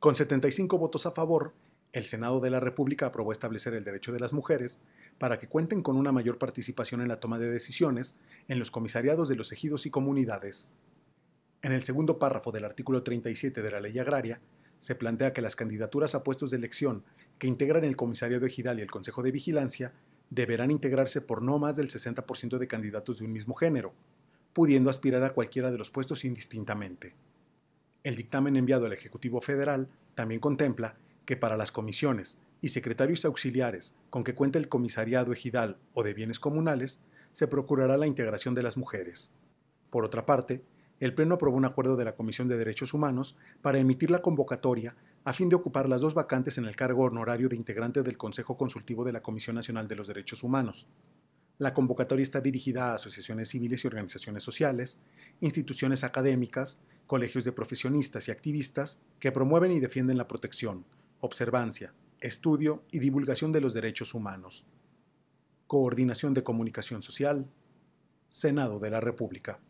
Con 75 votos a favor, el Senado de la República aprobó establecer el derecho de las mujeres para que cuenten con una mayor participación en la toma de decisiones en los comisariados de los ejidos y comunidades. En el segundo párrafo del artículo 37 de la Ley Agraria, se plantea que las candidaturas a puestos de elección que integran el comisario de ejidal y el Consejo de Vigilancia deberán integrarse por no más del 60% de candidatos de un mismo género, pudiendo aspirar a cualquiera de los puestos indistintamente. El dictamen enviado al Ejecutivo Federal también contempla que para las comisiones y secretarios auxiliares con que cuenta el comisariado ejidal o de bienes comunales, se procurará la integración de las mujeres. Por otra parte, el Pleno aprobó un acuerdo de la Comisión de Derechos Humanos para emitir la convocatoria a fin de ocupar las dos vacantes en el cargo honorario de integrante del Consejo Consultivo de la Comisión Nacional de los Derechos Humanos. La convocatoria está dirigida a asociaciones civiles y organizaciones sociales, instituciones académicas colegios de profesionistas y activistas que promueven y defienden la protección, observancia, estudio y divulgación de los derechos humanos. Coordinación de Comunicación Social, Senado de la República.